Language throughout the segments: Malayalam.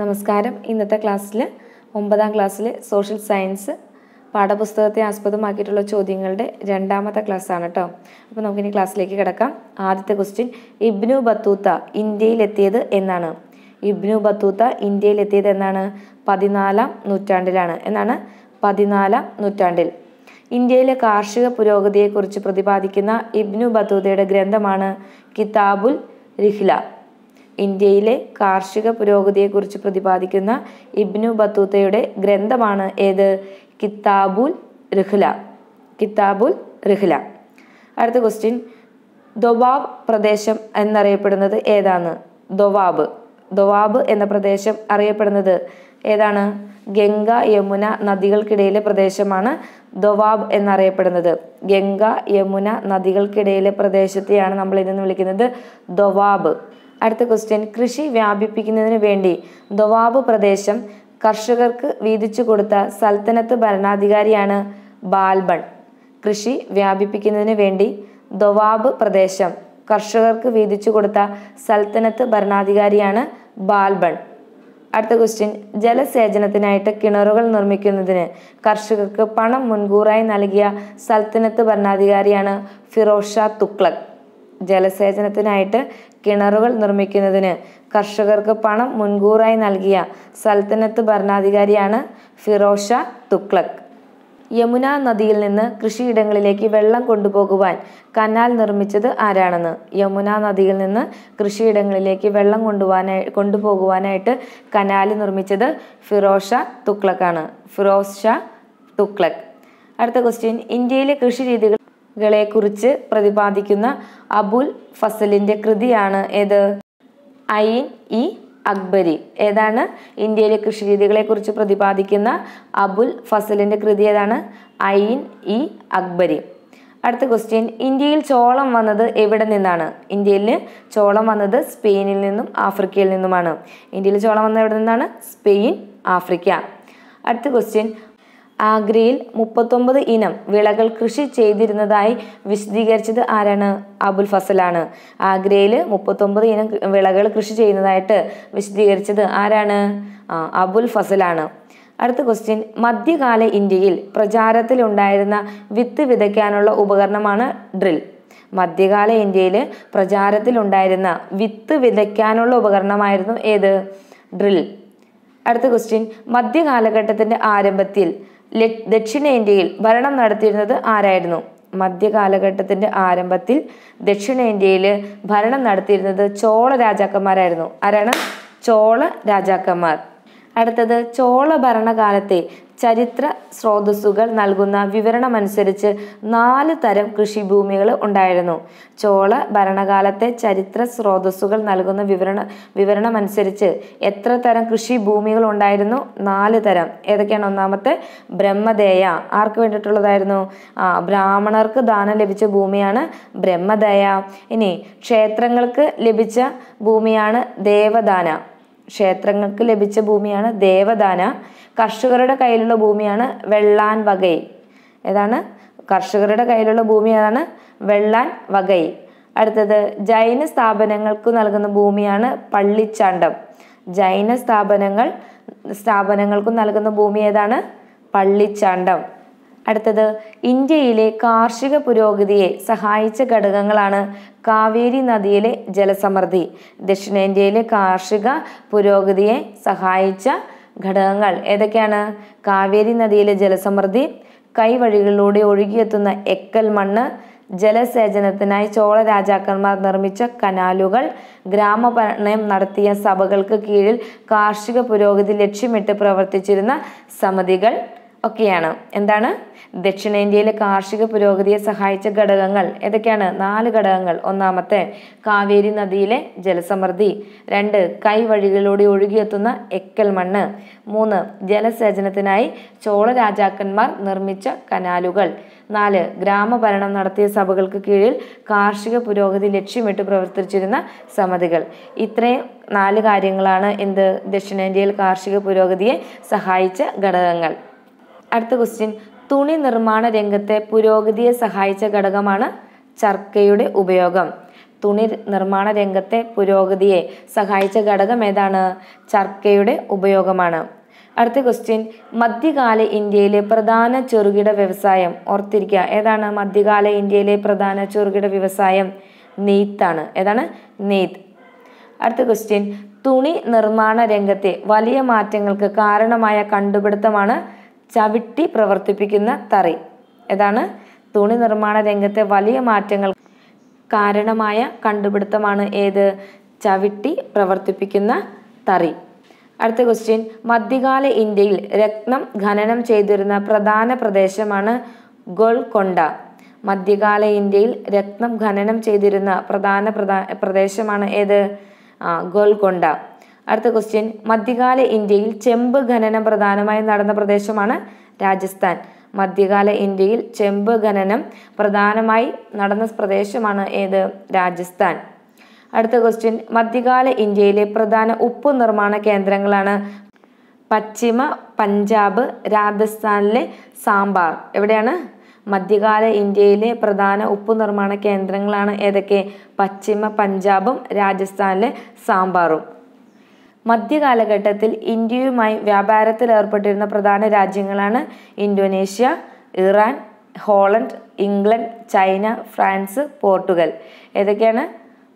നമസ്കാരം ഇന്നത്തെ ക്ലാസ്സിൽ ഒമ്പതാം ക്ലാസ്സിൽ സോഷ്യൽ സയൻസ് പാഠപുസ്തകത്തെ ആസ്പദമാക്കിയിട്ടുള്ള ചോദ്യങ്ങളുടെ രണ്ടാമത്തെ ക്ലാസ്സാണ് കേട്ടോ അപ്പോൾ നമുക്കിനി ക്ലാസ്സിലേക്ക് കിടക്കാം ആദ്യത്തെ ക്വസ്റ്റ്യൻ ഇബ്നു ബത്തൂത്ത ഇന്ത്യയിലെത്തിയത് എന്നാണ് ഇബ്നു ബത്തൂത്ത ഇന്ത്യയിലെത്തിയത് എന്നാണ് പതിനാലാം നൂറ്റാണ്ടിലാണ് എന്നാണ് പതിനാലാം നൂറ്റാണ്ടിൽ ഇന്ത്യയിലെ കാർഷിക പുരോഗതിയെക്കുറിച്ച് പ്രതിപാദിക്കുന്ന ഇബ്നു ബത്തൂതയുടെ ഗ്രന്ഥമാണ് കിതാബുൽ റിഹ്ല ഇന്ത്യയിലെ കാർഷിക പുരോഗതിയെക്കുറിച്ച് പ്രതിപാദിക്കുന്ന ഇബ്നു ബത്തൂത്തയുടെ ഗ്രന്ഥമാണ് ഏത് കിതാബുൽ റിഹ്ല കിതാബുൽ റിഹ്ല അടുത്ത ക്വസ്റ്റ്യൻ ദൊവാബ് പ്രദേശം എന്നറിയപ്പെടുന്നത് ഏതാണ് ദൊവാബ് ദൊവാബ് എന്ന പ്രദേശം അറിയപ്പെടുന്നത് ഏതാണ് ഗംഗ യമുന നദികൾക്കിടയിലെ പ്രദേശമാണ് ദൊവാബ് എന്നറിയപ്പെടുന്നത് ഗംഗ യമുന നദികൾക്കിടയിലെ പ്രദേശത്തെയാണ് നമ്മൾ ഇതെന്ന് വിളിക്കുന്നത് ദൊവാബ് അടുത്ത ക്വസ്റ്റ്യൻ കൃഷി വ്യാപിപ്പിക്കുന്നതിന് വേണ്ടി ദൊവാബ് പ്രദേശം കർഷകർക്ക് വീതിച്ചു കൊടുത്ത സൽത്തനത്ത് ഭരണാധികാരിയാണ് ബാൽബൺ കൃഷി വ്യാപിപ്പിക്കുന്നതിന് വേണ്ടി ദൊവാബ് പ്രദേശം കർഷകർക്ക് വീതിച്ചു കൊടുത്ത സൽത്തനത്ത് ഭരണാധികാരിയാണ് ബാൽബൺ അടുത്ത ക്വസ്റ്റ്യൻ ജലസേചനത്തിനായിട്ട് കിണറുകൾ നിർമ്മിക്കുന്നതിന് കർഷകർക്ക് പണം മുൻകൂറായി നൽകിയ സൽത്തനത്ത് ഭരണാധികാരിയാണ് ഫിറോഷ തുക്ലക് ജലസേചനത്തിനായിട്ട് കിണറുകൾ നിർമ്മിക്കുന്നതിന് കർഷകർക്ക് പണം മുൻകൂറായി നൽകിയ സൽത്തനത്ത് ഭരണാധികാരിയാണ് ഫിറോഷ തുക്ലക് യമുന നദിയിൽ നിന്ന് കൃഷിയിടങ്ങളിലേക്ക് വെള്ളം കൊണ്ടുപോകുവാൻ കനാൽ നിർമ്മിച്ചത് ആരാണെന്ന് യമുന നദിയിൽ നിന്ന് കൃഷിയിടങ്ങളിലേക്ക് വെള്ളം കൊണ്ടുപോകാനായി കൊണ്ടുപോകുവാനായിട്ട് കനാൽ നിർമ്മിച്ചത് ഫിറോഷ തുക്ലക്കാണ് ഫിറോസ് ഷാ തുക്ലക് അടുത്ത ക്വസ്റ്റ്യൻ ഇന്ത്യയിലെ കൃഷി രീതികൾ കുറിച്ച് പ്രതിപാദിക്കുന്ന അബുൽ ഫസലിന്റെ കൃതിയാണ് ഏത് ഐൻ ഇ അക്ബരി ഏതാണ് ഇന്ത്യയിലെ കൃഷിരീതികളെ കുറിച്ച് പ്രതിപാദിക്കുന്ന അബുൽ ഫസലിന്റെ കൃതി ഏതാണ് ഐൻ ഇ അക്ബരി അടുത്ത ക്വസ്റ്റ്യൻ ഇന്ത്യയിൽ ചോളം വന്നത് എവിടെ നിന്നാണ് ഇന്ത്യയിൽ ചോളം വന്നത് സ്പെയിനിൽ നിന്നും ആഫ്രിക്കയിൽ നിന്നുമാണ് ഇന്ത്യയിൽ ചോളം വന്നത് എവിടെ നിന്നാണ് സ്പെയിൻ ആഫ്രിക്ക അടുത്ത ക്വസ്റ്റ്യൻ ആഗ്രയിൽ മുപ്പത്തൊമ്പത് ഇനം വിളകൾ കൃഷി ചെയ്തിരുന്നതായി വിശദീകരിച്ചത് ആരാണ് അബുൽ ഫസലാണ് ആഗ്രയിൽ മുപ്പത്തൊമ്പത് ഇനം വിളകൾ കൃഷി ചെയ്യുന്നതായിട്ട് വിശദീകരിച്ചത് ആരാണ് അബുൽ ഫസലാണ് അടുത്ത ക്വസ്റ്റ്യൻ മധ്യകാല ഇന്ത്യയിൽ പ്രചാരത്തിലുണ്ടായിരുന്ന വിത്ത് വിതയ്ക്കാനുള്ള ഉപകരണമാണ് ഡ്രിൽ മധ്യകാല ഇന്ത്യയിൽ പ്രചാരത്തിലുണ്ടായിരുന്ന വിത്ത് വിതയ്ക്കാനുള്ള ഉപകരണമായിരുന്നു ഏത് ഡ്രിൽ അടുത്ത ക്വസ്റ്റ്യൻ മധ്യകാലഘട്ടത്തിന്റെ ആരംഭത്തിൽ ദക്ഷിണേന്ത്യയിൽ ഭരണം നടത്തിയിരുന്നത് ആരായിരുന്നു മധ്യകാലഘട്ടത്തിന്റെ ആരംഭത്തിൽ ദക്ഷിണേന്ത്യയിൽ ഭരണം നടത്തിയിരുന്നത് ചോള രാജാക്കന്മാരായിരുന്നു ആരാണ് ചോള രാജാക്കന്മാർ അടുത്തത് ചോള ഭരണകാലത്തെ ചരിത്ര സ്രോതസ്സുകൾ നൽകുന്ന വിവരണമനുസരിച്ച് നാല് തരം കൃഷിഭൂമികൾ ഉണ്ടായിരുന്നു ചോള ഭരണകാലത്തെ ചരിത്ര സ്രോതസ്സുകൾ നൽകുന്ന വിവരണ വിവരണമനുസരിച്ച് എത്ര തരം കൃഷിഭൂമികൾ ഉണ്ടായിരുന്നു നാല് തരം ഏതൊക്കെയാണ് ഒന്നാമത്തെ ബ്രഹ്മദേയ ആർക്ക് വേണ്ടിയിട്ടുള്ളതായിരുന്നു ആ ബ്രാഹ്മണർക്ക് ദാനം ലഭിച്ച ഭൂമിയാണ് ബ്രഹ്മദയ ഇനി ക്ഷേത്രങ്ങൾക്ക് ലഭിച്ച ഭൂമിയാണ് ദേവദാന ക്ഷേത്രങ്ങൾക്ക് ലഭിച്ച ഭൂമിയാണ് ദേവദാന കർഷകരുടെ കയ്യിലുള്ള ഭൂമിയാണ് വെള്ളാൻ വകൈ ഏതാണ് കർഷകരുടെ കയ്യിലുള്ള ഭൂമി ഏതാണ് വെള്ളാൻ വകൈ അടുത്തത് ജൈന സ്ഥാപനങ്ങൾക്ക് നൽകുന്ന ഭൂമിയാണ് പള്ളിച്ചാണ്ടം ജൈന സ്ഥാപനങ്ങൾ സ്ഥാപനങ്ങൾക്ക് നൽകുന്ന ഭൂമി ഏതാണ് പള്ളിച്ചാണ്ടം അടുത്തത് ഇന്ത്യയിലെ കാർഷിക പുരോഗതിയെ സഹായിച്ച ഘടകങ്ങളാണ് കാവേരി നദിയിലെ ജലസമൃദ്ധി ദക്ഷിണേന്ത്യയിലെ കാർഷിക പുരോഗതിയെ സഹായിച്ച ഘടകങ്ങൾ ഏതൊക്കെയാണ് കാവേരി നദിയിലെ ജലസമൃദ്ധി കൈവഴികളിലൂടെ ഒഴുകിയെത്തുന്ന എക്കൽ മണ്ണ് ജലസേചനത്തിനായി ചോള രാജാക്കന്മാർ നിർമ്മിച്ച കനാലുകൾ ഗ്രാമഭരണം നടത്തിയ സഭകൾക്ക് കീഴിൽ കാർഷിക പുരോഗതി ലക്ഷ്യമിട്ട് പ്രവർത്തിച്ചിരുന്ന സമിതികൾ ഒക്കെയാണ് എന്താണ് ദക്ഷിണേന്ത്യയിലെ കാർഷിക പുരോഗതിയെ സഹായിച്ച ഘടകങ്ങൾ ഏതൊക്കെയാണ് നാല് ഘടകങ്ങൾ ഒന്നാമത്തെ കാവേരി നദിയിലെ ജലസമൃദ്ധി രണ്ട് കൈവഴികളിലൂടെ ഒഴുകിയെത്തുന്ന എക്കൽ മണ്ണ് മൂന്ന് ജലസേചനത്തിനായി ചോള രാജാക്കന്മാർ നിർമ്മിച്ച കനാലുകൾ നാല് ഗ്രാമഭരണം നടത്തിയ സഭകൾക്ക് കീഴിൽ കാർഷിക പുരോഗതി ലക്ഷ്യമിട്ട് പ്രവർത്തിച്ചിരുന്ന സമിതികൾ ഇത്രയും നാല് കാര്യങ്ങളാണ് എന്ത് ദക്ഷിണേന്ത്യയിൽ കാർഷിക പുരോഗതിയെ സഹായിച്ച ഘടകങ്ങൾ അടുത്ത ക്വസ്റ്റ്യൻ തുണി നിർമ്മാണ രംഗത്തെ പുരോഗതിയെ സഹായിച്ച ഘടകമാണ് ചർക്കയുടെ ഉപയോഗം തുണി നിർമ്മാണ രംഗത്തെ പുരോഗതിയെ സഹായിച്ച ഘടകം ഏതാണ് ചർക്കയുടെ ഉപയോഗമാണ് അടുത്ത ക്വസ്റ്റ്യൻ മധ്യകാല ഇന്ത്യയിലെ പ്രധാന ചെറുകിട വ്യവസായം ഓർത്തിരിക്കുക ഏതാണ് മധ്യകാല ഇന്ത്യയിലെ പ്രധാന ചെറുകിട വ്യവസായം നെയ്ത്താണ് ഏതാണ് നെയ്ത്ത് അടുത്ത ക്വസ്റ്റ്യൻ തുണി നിർമ്മാണ രംഗത്തെ വലിയ മാറ്റങ്ങൾക്ക് കാരണമായ കണ്ടുപിടുത്തമാണ് ചവിട്ടി പ്രവർത്തിപ്പിക്കുന്ന തറി ഇതാണ് തുണി നിർമ്മാണ രംഗത്തെ വലിയ മാറ്റങ്ങൾ കാരണമായ കണ്ടുപിടുത്തമാണ് ഏത് ചവിട്ടി പ്രവർത്തിപ്പിക്കുന്ന തറി അടുത്ത ക്വസ്റ്റ്യൻ മധ്യകാല ഇന്ത്യയിൽ രത്നം ഖനനം ചെയ്തിരുന്ന പ്രധാന പ്രദേശമാണ് ഗോൾകൊണ്ട മധ്യകാല ഇന്ത്യയിൽ രത്നം ഖനനം ചെയ്തിരുന്ന പ്രധാന പ്രദേശമാണ് ഏത് ഗോൾകൊണ്ട അടുത്ത ക്വസ്റ്റ്യൻ മധ്യകാല ഇന്ത്യയിൽ ചെമ്പ് ഖനനം പ്രധാനമായും നടന്ന പ്രദേശമാണ് രാജസ്ഥാൻ മധ്യകാല ഇന്ത്യയിൽ ചെമ്പ് ഖനനം പ്രധാനമായി നടന്ന പ്രദേശമാണ് ഏത് രാജസ്ഥാൻ അടുത്ത ക്വസ്റ്റ്യൻ മധ്യകാല ഇന്ത്യയിലെ പ്രധാന ഉപ്പ് നിർമ്മാണ കേന്ദ്രങ്ങളാണ് പശ്ചിമ പഞ്ചാബ് രാജസ്ഥാനിലെ സാമ്പാർ എവിടെയാണ് മധ്യകാല ഇന്ത്യയിലെ പ്രധാന ഉപ്പ് നിർമ്മാണ കേന്ദ്രങ്ങളാണ് ഏതൊക്കെ പശ്ചിമ പഞ്ചാബും രാജസ്ഥാനിലെ സാമ്പാറും മധ്യകാലഘട്ടത്തിൽ ഇന്ത്യയുമായി വ്യാപാരത്തിൽ ഏർപ്പെട്ടിരുന്ന പ്രധാന രാജ്യങ്ങളാണ് Indonesia Iran Holland England China France Portugal ഏതൊക്കെയാണ്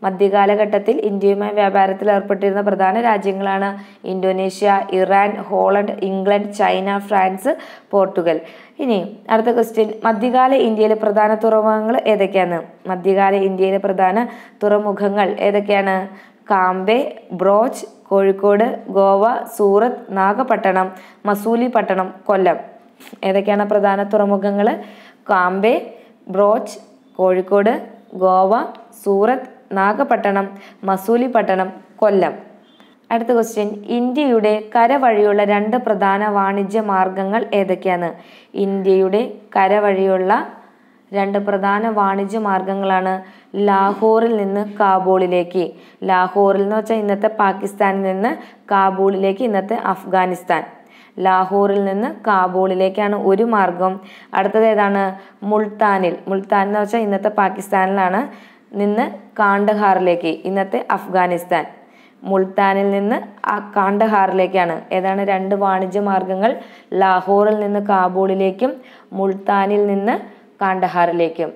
മധ്യകാലഘട്ടത്തിൽ ഇന്ത്യയുമായി വ്യാപാരത്തിൽ ഏർപ്പെട്ടിരുന്ന പ്രധാന രാജ്യങ്ങളാണ് Indonesia Iran Holland England China France Portugal ഇനി അടുത്ത ക്വസ്റ്റ്യൻ മധ്യകാല ഇന്ത്യയിലെ പ്രധാന തുറമുഖങ്ങൾ ഏതൊക്കെയാണ് മധ്യകാല ഇന്ത്യയിലെ പ്രധാന തുറമുഖങ്ങൾ ഏതൊക്കെയാണ് കാമ്പെ ബ്രോച്ച് കോഴിക്കോട് ഗോവ സൂറത്ത് നാഗപട്ടണം മസൂലി പട്ടണം കൊല്ലം ഏതൊക്കെയാണ് പ്രധാന തുറമുഖങ്ങൾ കാമ്പെ ബ്രോച്ച് കോഴിക്കോട് ഗോവ സൂറത്ത് നാഗപട്ടണം മസൂലി പട്ടണം കൊല്ലം അടുത്ത ക്വസ്റ്റ്യൻ ഇന്ത്യയുടെ കരവഴിയുള്ള രണ്ട് പ്രധാന വാണിജ്യ മാർഗങ്ങൾ ഏതൊക്കെയാണ് ഇന്ത്യയുടെ കരവഴിയുള്ള രണ്ട് പ്രധാന വാണിജ്യ മാർഗങ്ങളാണ് ലാഹോറിൽ നിന്ന് കാബൂളിലേക്ക് ലാഹോറിൽ എന്ന് വെച്ചാൽ ഇന്നത്തെ പാകിസ്ഥാനിൽ നിന്ന് കാബൂളിലേക്ക് ഇന്നത്തെ അഫ്ഗാനിസ്ഥാൻ ലാഹോറിൽ നിന്ന് കാബൂളിലേക്കാണ് ഒരു മാർഗം അടുത്തത് ഏതാണ് മുൾത്താനിൽ മുൾത്താൻ എന്ന് വെച്ചാൽ ഇന്നത്തെ പാകിസ്ഥാനിലാണ് നിന്ന് കാണ്ഡഹാറിലേക്ക് ഇന്നത്തെ അഫ്ഗാനിസ്ഥാൻ മുൾത്താനിൽ നിന്ന് കാണ്ഡഹാറിലേക്കാണ് ഏതാണ് രണ്ട് വാണിജ്യ മാർഗങ്ങൾ ലാഹോറിൽ നിന്ന് കാബൂളിലേക്കും മുൾത്താനിൽ നിന്ന് കാണ്ഡഹാറിലേക്കും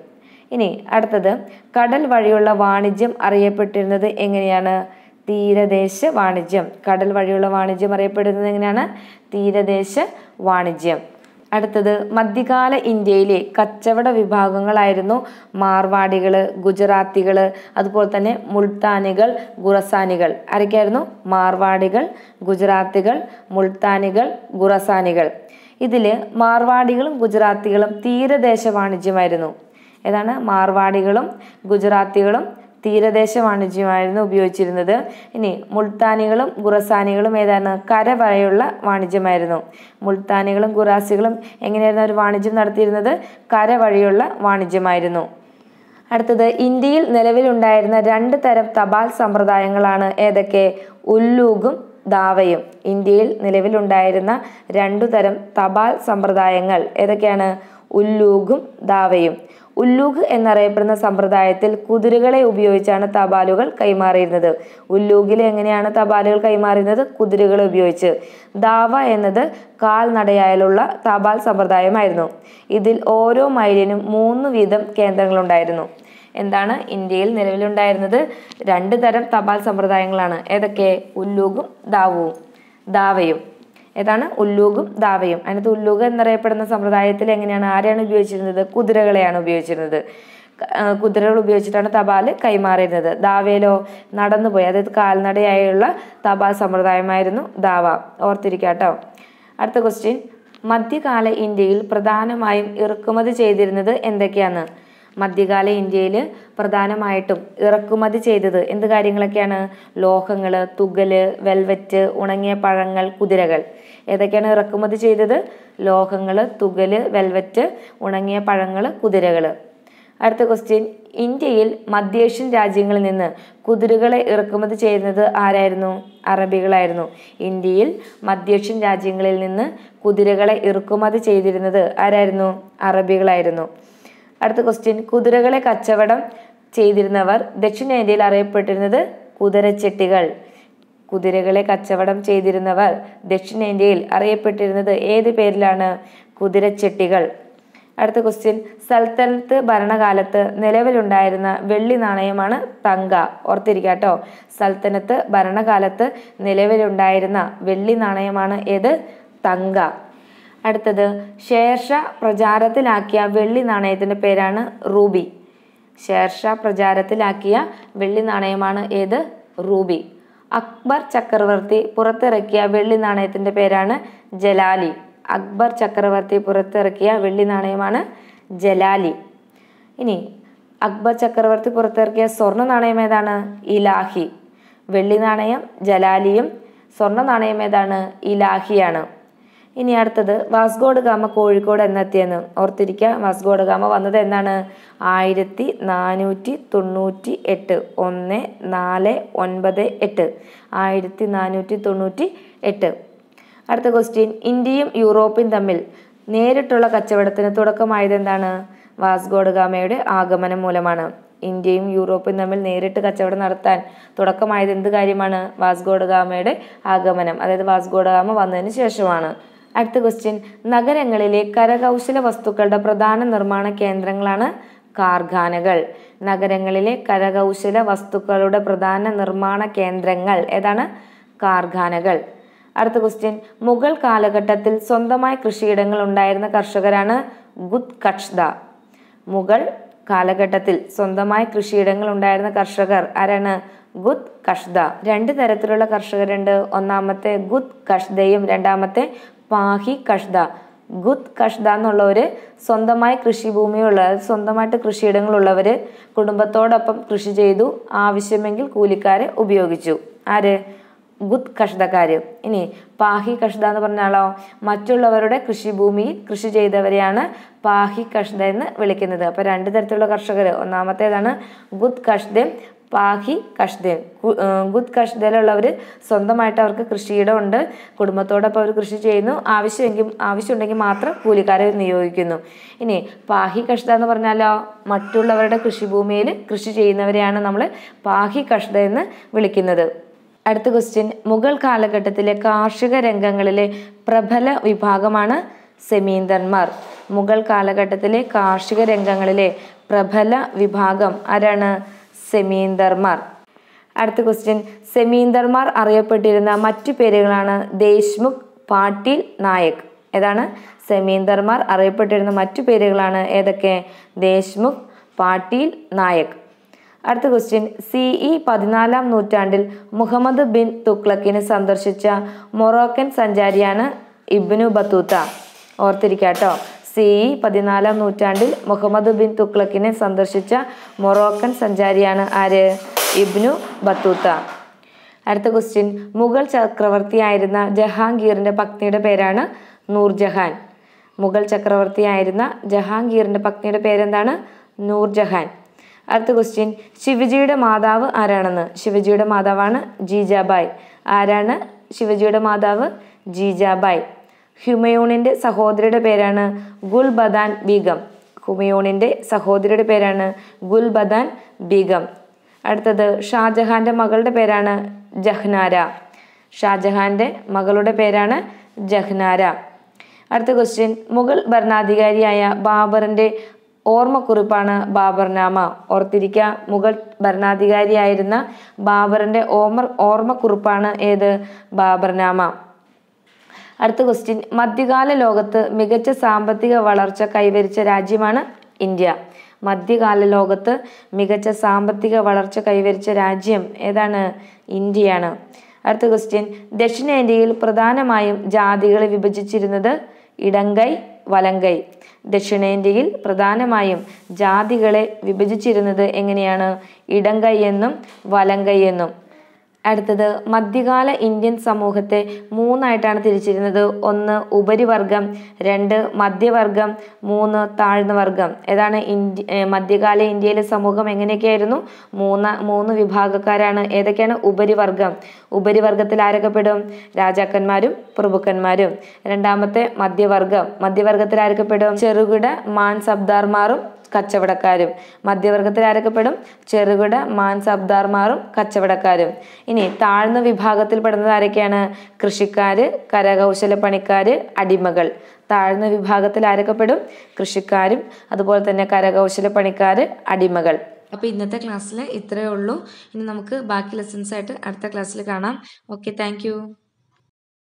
ഇനി അടുത്തത് കടൽ വഴിയുള്ള വാണിജ്യം അറിയപ്പെട്ടിരുന്നത് എങ്ങനെയാണ് തീരദേശ വാണിജ്യം കടൽ വഴിയുള്ള വാണിജ്യം അറിയപ്പെടുന്നത് എങ്ങനെയാണ് തീരദേശ വാണിജ്യം അടുത്തത് മധ്യകാല ഇന്ത്യയിലെ കച്ചവട വിഭാഗങ്ങളായിരുന്നു മാർവാടികൾ ഗുജറാത്തികൾ അതുപോലെ തന്നെ മുൾത്താനികൾ ഗുറസാനികൾ ആരൊക്കെയായിരുന്നു മാർവാടികൾ ഗുജറാത്തികൾ മുൾത്താനികൾ ഗുറസാനികൾ ഇതിൽ മാർവാടികളും ഗുജറാത്തികളും തീരദേശ വാണിജ്യമായിരുന്നു ഏതാണ് മാർവാടികളും ഗുജറാത്തികളും തീരദേശ വാണിജ്യമായിരുന്നു ഉപയോഗിച്ചിരുന്നത് ഇനി മുൾത്താനികളും ഖുറസാനികളും ഏതാണ് കരവരെയുള്ള വാണിജ്യമായിരുന്നു മുൾത്താനികളും ഖുറാസികളും എങ്ങനെയായിരുന്നു അവർ വാണിജ്യം നടത്തിയിരുന്നത് കരവഴിയുള്ള വാണിജ്യമായിരുന്നു അടുത്തത് ഇന്ത്യയിൽ നിലവിലുണ്ടായിരുന്ന രണ്ട് തരം തപാൽ സമ്പ്രദായങ്ങളാണ് ഏതൊക്കെ ഉല്ലൂഗും ദാവയും ഇന്ത്യയിൽ നിലവിലുണ്ടായിരുന്ന രണ്ടു തരം തപാൽ സമ്പ്രദായങ്ങൾ ഏതൊക്കെയാണ് ഉല്ലൂഖും ദാവയും ഉല്ലൂഖ് എന്നറിയപ്പെടുന്ന സമ്പ്രദായത്തിൽ കുതിരകളെ ഉപയോഗിച്ചാണ് തപാലുകൾ കൈമാറിയിരുന്നത് ഉല്ലൂഖിൽ എങ്ങനെയാണ് തപാലുകൾ കൈമാറിയിരുന്നത് കുതിരകളെ ഉപയോഗിച്ച് ദാവ എന്നത് കാൽനടയായുള്ള തപാൽ സമ്പ്രദായമായിരുന്നു ഇതിൽ ഓരോ മൈലിനും മൂന്ന് വീതം കേന്ദ്രങ്ങളുണ്ടായിരുന്നു എന്താണ് ഇന്ത്യയിൽ നിലവിലുണ്ടായിരുന്നത് രണ്ട് തരം തപാൽ സമ്പ്രദായങ്ങളാണ് ഏതൊക്കെ ഉല്ലൂഖും ദാവുവും ദാവയും ഏതാണ് ഉല്ലൂഗും ദാവയും അതിനകത്ത് ഉല്ലൂഗ് എന്നറിയപ്പെടുന്ന സമ്പ്രദായത്തിൽ എങ്ങനെയാണ് ആരെയാണ് ഉപയോഗിച്ചിരുന്നത് കുതിരകളെയാണ് ഉപയോഗിച്ചിരുന്നത് കുതിരകൾ ഉപയോഗിച്ചിട്ടാണ് തപാൽ കൈമാറിയിരുന്നത് ദാവയിലോ നടന്നുപോയി അതായത് കാൽനടയായുള്ള തപാൽ സമ്പ്രദായമായിരുന്നു ദാവ ഓർത്തിരിക്കാട്ടോ അടുത്ത ക്വസ്റ്റ്യൻ മധ്യകാല ഇന്ത്യയിൽ പ്രധാനമായും ഇറക്കുമതി ചെയ്തിരുന്നത് എന്തൊക്കെയാണ് മധ്യകാല ഇന്ത്യയിൽ പ്രധാനമായിട്ടും ഇറക്കുമതി ചെയ്തത് എന്ത് കാര്യങ്ങളൊക്കെയാണ് ലോഹങ്ങൾ തുകല് വെൽവെറ്റ് ഉണങ്ങിയ പഴങ്ങൾ കുതിരകൾ ഏതൊക്കെയാണ് ഇറക്കുമതി ചെയ്തത് ലോഹങ്ങൾ തുകല് വെൽവെറ്റ് ഉണങ്ങിയ പഴങ്ങൾ കുതിരകൾ അടുത്ത ക്വസ്റ്റ്യൻ ഇന്ത്യയിൽ മധ്യേഷ്യൻ രാജ്യങ്ങളിൽ നിന്ന് കുതിരകളെ ഇറക്കുമതി ചെയ്യുന്നത് ആരായിരുന്നു അറബികളായിരുന്നു ഇന്ത്യയിൽ മധ്യേഷ്യൻ രാജ്യങ്ങളിൽ നിന്ന് കുതിരകളെ ഇറക്കുമതി ചെയ്തിരുന്നത് ആരായിരുന്നു അറബികളായിരുന്നു അടുത്ത ക്വസ്റ്റ്യൻ കുതിരകളെ കച്ചവടം ചെയ്തിരുന്നവർ ദക്ഷിണേന്ത്യയിൽ അറിയപ്പെട്ടിരുന്നത് കുതിരച്ചെട്ടികൾ കുതിരകളെ കച്ചവടം ചെയ്തിരുന്നവർ ദക്ഷിണേന്ത്യയിൽ അറിയപ്പെട്ടിരുന്നത് ഏത് പേരിലാണ് കുതിരച്ചെട്ടികൾ അടുത്ത ക്വസ്റ്റ്യൻ സൽത്തനത്ത് ഭരണകാലത്ത് നിലവിലുണ്ടായിരുന്ന വെള്ളി നാണയമാണ് തങ്ക ഓർത്തിരിക്കാട്ടോ സൽത്തനത്ത് ഭരണകാലത്ത് നിലവിലുണ്ടായിരുന്ന വെള്ളി നാണയമാണ് ഏത് തങ്ക അടുത്തത് ശേഷ പ്രചാരത്തിലാക്കിയ വെള്ളി നാണയത്തിൻ്റെ പേരാണ് റൂബി ഷേർഷാ പ്രചാരത്തിലാക്കിയ വെള്ളി നാണയമാണ് ഏത് റൂബി അക്ബർ ചക്രവർത്തി പുറത്തിറക്കിയ വെള്ളി നാണയത്തിൻ്റെ പേരാണ് ജലാലി അക്ബർ ചക്രവർത്തി പുറത്തിറക്കിയ വെള്ളി നാണയമാണ് ജലാലി ഇനി അക്ബർ ചക്രവർത്തി പുറത്തിറക്കിയ സ്വർണ്ണ നാണയം ഏതാണ് ഇലാഹി വെള്ളി നാണയം ജലാലിയും സ്വർണ്ണ നാണയം ഏതാണ് ഇലാഹിയാണ് ഇനി അടുത്തത് വാസ്കോഡ് ഗാമ കോഴിക്കോട് എന്നെത്തിയെന്ന് ഓർത്തിരിക്കുക വാസ്കോഡ് ഗാമ വന്നത് എന്നാണ് ആയിരത്തി നാനൂറ്റി തൊണ്ണൂറ്റി എട്ട് ഒന്ന് നാല് ഒൻപത് എട്ട് ആയിരത്തി നാനൂറ്റി തൊണ്ണൂറ്റി എട്ട് അടുത്ത ക്വസ്റ്റ്യൻ ഇന്ത്യയും യൂറോപ്പും തമ്മിൽ നേരിട്ടുള്ള കച്ചവടത്തിന് തുടക്കമായത് എന്താണ് വാസ്കോഡ് ഗാമയുടെ ആഗമനം മൂലമാണ് ഇന്ത്യയും യൂറോപ്പും തമ്മിൽ നേരിട്ട് കച്ചവടം നടത്താൻ തുടക്കമായത് എന്ത് കാര്യമാണ് വാസ്കോഡ് ഗാമയുടെ ആഗമനം അതായത് വാസ്കോഡ് ഗാമ വന്നതിന് ശേഷമാണ് അടുത്ത ക്വസ്റ്റ്യൻ നഗരങ്ങളിലെ കരകൗശല വസ്തുക്കളുടെ പ്രധാന നിർമ്മാണ കേന്ദ്രങ്ങളാണ് കാർഖാനകൾ നഗരങ്ങളിലെ കരകൗശല വസ്തുക്കളുടെ പ്രധാന നിർമ്മാണ കേന്ദ്രങ്ങൾ ഏതാണ് കാർഖാനകൾ അടുത്ത ക്വസ്റ്റ്യൻ മുഗൾ കാലഘട്ടത്തിൽ സ്വന്തമായി കൃഷിയിടങ്ങൾ ഉണ്ടായിരുന്ന കർഷകരാണ് ഗുദ് കക്ഷ്ദ മുഗൾ കാലഘട്ടത്തിൽ സ്വന്തമായി കൃഷിയിടങ്ങൾ ഉണ്ടായിരുന്ന കർഷകർ ആരാണ് ഗുദ് കഷ്ദ രണ്ട് തരത്തിലുള്ള കർഷകരുണ്ട് ഒന്നാമത്തെ ഗുദ് കഷ്ദയും രണ്ടാമത്തെ പാഹി കഷ്ദ ഗുത് കഷ്ദ എന്നുള്ളവർ സ്വന്തമായി കൃഷിഭൂമിയുള്ള സ്വന്തമായിട്ട് കൃഷിയിടങ്ങളുള്ളവർ കുടുംബത്തോടൊപ്പം കൃഷി ചെയ്തു ആവശ്യമെങ്കിൽ കൂലിക്കാരെ ഉപയോഗിച്ചു ആര് ഗുത് കഷ്ദക്കാർ ഇനി പാഹി കഷ്ദ എന്ന് പറഞ്ഞാലോ മറ്റുള്ളവരുടെ കൃഷിഭൂമിയിൽ കൃഷി ചെയ്തവരെയാണ് പാഹി കഷ്ദ എന്ന് വിളിക്കുന്നത് അപ്പോൾ രണ്ട് തരത്തിലുള്ള കർഷകർ ഒന്നാമത്തേതാണ് ഗുത് കഷ്ദയും പാഹി കഷ്ദേൽ ഗുദ് കഷ്ദേലുള്ളവർ സ്വന്തമായിട്ട് അവർക്ക് കൃഷിയിടം ഉണ്ട് കുടുംബത്തോടൊപ്പം അവർ കൃഷി ചെയ്യുന്നു ആവശ്യമെങ്കിൽ ആവശ്യമുണ്ടെങ്കിൽ മാത്രം കൂലിക്കാരെ നിയോഗിക്കുന്നു ഇനി പാഹി കഷ്ത എന്ന് പറഞ്ഞാലോ മറ്റുള്ളവരുടെ കൃഷിഭൂമിയിൽ കൃഷി ചെയ്യുന്നവരെയാണ് നമ്മൾ പാഹി കഷ്ത എന്ന് വിളിക്കുന്നത് അടുത്ത ക്വസ്റ്റ്യൻ മുഗൾ കാലഘട്ടത്തിലെ കാർഷിക രംഗങ്ങളിലെ പ്രബല വിഭാഗമാണ് സെമീന്ദന്മാർ മുഗൾ കാലഘട്ടത്തിലെ കാർഷിക രംഗങ്ങളിലെ പ്രബല വിഭാഗം ആരാണ് സെമീന്ദർമാർ അടുത്ത ക്വസ്റ്റ്യൻ സെമീന്ദർമാർ അറിയപ്പെട്ടിരുന്ന മറ്റു പേരുകളാണ് ദേശ്മുഖ് പാട്ടീൽ നായക് ഏതാണ് സെമീന്ദർമാർ അറിയപ്പെട്ടിരുന്ന മറ്റു പേരുകളാണ് ഏതൊക്കെ ദേശ്മുഖ് പാട്ടീൽ നായക് അടുത്ത ക്വസ്റ്റ്യൻ സി ഇ പതിനാലാം നൂറ്റാണ്ടിൽ മുഹമ്മദ് ബിൻ തുക്ലക്കിനെ സന്ദർശിച്ച മൊറോക്കൻ സഞ്ചാരിയാണ് ഇബ്നു ബത്തൂത്ത ഓർത്തിരിക്കാട്ടോ സി ഇ പതിനാലാം നൂറ്റാണ്ടിൽ മുഹമ്മദ് ബിൻ തുക്ലക്കിനെ സന്ദർശിച്ച മൊറോക്കൻ സഞ്ചാരിയാണ് ആര് ഇബ്നു ബത്തൂത്ത അടുത്ത ക്വസ്റ്റ്യൻ മുഗൾ ചക്രവർത്തിയായിരുന്ന ജഹാംഗീറിൻ്റെ പത്നിയുടെ പേരാണ് നൂർജഹാൻ മുഗൾ ചക്രവർത്തിയായിരുന്ന ജഹാംഗീറിൻ്റെ പത്നിയുടെ പേരെന്താണ് നൂർജഹാൻ അടുത്ത ക്വസ്റ്റ്യൻ ശിവജിയുടെ മാതാവ് ആരാണെന്ന് ശിവജിയുടെ മാതാവാണ് ജീജാബായ് ആരാണ് ശിവജിയുടെ മാതാവ് ജീജാബായ് ഹ്യുമയോണിൻ്റെ സഹോദരിയുടെ പേരാണ് ഗുൽബദാൻ ബീഗം ഹുമയോണിൻ്റെ സഹോദരിയുടെ പേരാണ് ഗുൽബദാൻ ബീഗം അടുത്തത് ഷാജഹാൻ്റെ മകളുടെ പേരാണ് ജഹ്നാര ഷാജഹാൻ്റെ മകളുടെ പേരാണ് ജഹ്നാര അടുത്ത ക്വസ്റ്റ്യൻ മുഗൾ ഭരണാധികാരിയായ ബാബറിൻ്റെ ഓർമ്മക്കുറിപ്പാണ് ബാബർനാമ ഓർത്തിരിക്കുക മുഗൾ ഭരണാധികാരിയായിരുന്ന ബാബറിൻ്റെ ഓമർ ഓർമ്മക്കുറിപ്പാണ് ഏത് ബാബർനാമ അടുത്ത ക്വസ്റ്റ്യൻ മധ്യകാല ലോകത്ത് മികച്ച സാമ്പത്തിക വളർച്ച കൈവരിച്ച രാജ്യമാണ് ഇന്ത്യ മധ്യകാല ലോകത്ത് മികച്ച സാമ്പത്തിക വളർച്ച കൈവരിച്ച രാജ്യം ഏതാണ് ഇന്ത്യയാണ് അടുത്ത ക്വസ്റ്റ്യൻ ദക്ഷിണേന്ത്യയിൽ പ്രധാനമായും ജാതികളെ വിഭജിച്ചിരുന്നത് ഇടങ്കൈ വലങ്കൈ ദക്ഷിണേന്ത്യയിൽ പ്രധാനമായും ജാതികളെ വിഭജിച്ചിരുന്നത് എങ്ങനെയാണ് ഇടങ്കൈ എന്നും വലങ്കൈ എന്നും അടുത്തത് മധ്യകാല ഇന്ത്യൻ സമൂഹത്തെ മൂന്നായിട്ടാണ് തിരിച്ചിരുന്നത് ഒന്ന് ഉപരിവർഗം രണ്ട് മധ്യവർഗം മൂന്ന് താഴ്ന്ന വർഗം ഏതാണ് ഇന്ത്യ മധ്യകാല ഇന്ത്യയിലെ സമൂഹം എങ്ങനെയൊക്കെയായിരുന്നു മൂന്ന് മൂന്ന് വിഭാഗക്കാരാണ് ഏതൊക്കെയാണ് ഉപരിവർഗം ഉപരിവർഗത്തിൽ ആരൊക്കെ പെടും രാജാക്കന്മാരും പ്രഭുക്കന്മാരും രണ്ടാമത്തെ മധ്യവർഗം മധ്യവർഗത്തിൽ ആരൊക്കെ പെടും ചെറുകിട സബ്ദാർമാറും കച്ചവടക്കാരും മധ്യവർഗത്തിൽ ആരൊക്കെപ്പെടും ചെറുകിട മാൻസബ്ദാർമാറും കച്ചവടക്കാരും ഇനി താഴ്ന്ന വിഭാഗത്തിൽ പെടുന്നത് ആരൊക്കെയാണ് കൃഷിക്കാര് കരകൗശല പണിക്കാര് അടിമകൾ താഴ്ന്ന വിഭാഗത്തിൽ ആരൊക്കെ പെടും കൃഷിക്കാരും അതുപോലെ തന്നെ കരകൗശല പണിക്കാര് അടിമകൾ അപ്പോൾ ഇന്നത്തെ ക്ലാസ്സിൽ ഇത്രയേ ഉള്ളൂ ഇനി നമുക്ക് ബാക്കി ലെസൺസ് ആയിട്ട് അടുത്ത ക്ലാസ്സിൽ കാണാം ഓക്കെ താങ്ക്